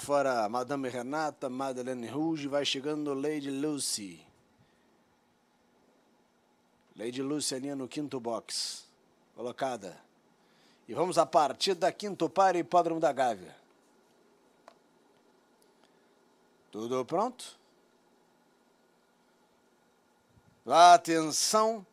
fora Madame Renata, Madeleine Rouge, vai chegando Lady Lucy. Lady Lucy ali no quinto box, colocada. E vamos à partida, quinto par, Hipódromo da Gávea. Tudo pronto? Atenção,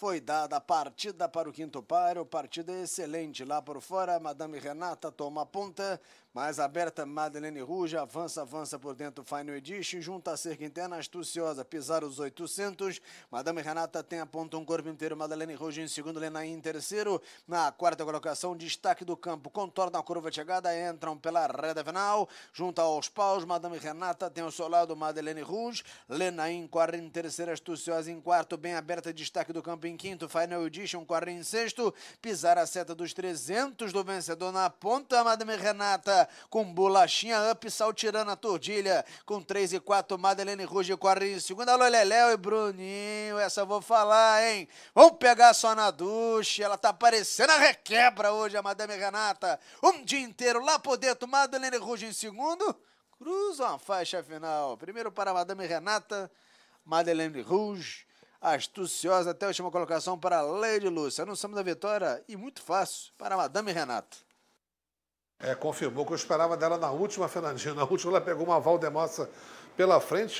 foi dada a partida para o quinto paro, partida é excelente lá por fora, Madame Renata toma a ponta, mais aberta Madeleine ruge avança, avança por dentro Final Edition, junta a cerca interna, astuciosa, pisar os 800, Madame Renata tem a ponta um corpo inteiro, Madeleine Ruja em segundo, Lena em terceiro, na quarta colocação, destaque do campo, contorna a curva de chegada, entram pela reta final, junta aos paus, Madame Renata tem ao seu lado Madeleine Ruge, Lena em quarta, em terceira, astuciosa em quarto, bem aberta, destaque do campo em quinto, Final Edition, sexto pisar a seta dos 300 do vencedor na ponta, Madame Renata, com bolachinha up, saltirando a tordilha, com 3 e 4, Madeleine e quarto em segundo, alô Leléo e Bruninho, essa eu vou falar, hein? Vamos pegar só na ducha, ela tá parecendo a requebra hoje, a Madame Renata, um dia inteiro lá por dentro, Madeleine rouge em segundo, cruza a faixa final, primeiro para Madame Renata, Madeleine Rouge, astuciosa até a última colocação para Lady Lúcia. Anunciamos a vitória e muito fácil para Madame Renato. É, confirmou que eu esperava dela na última, Fernandinho. Na última ela pegou uma Valdemossa pela frente.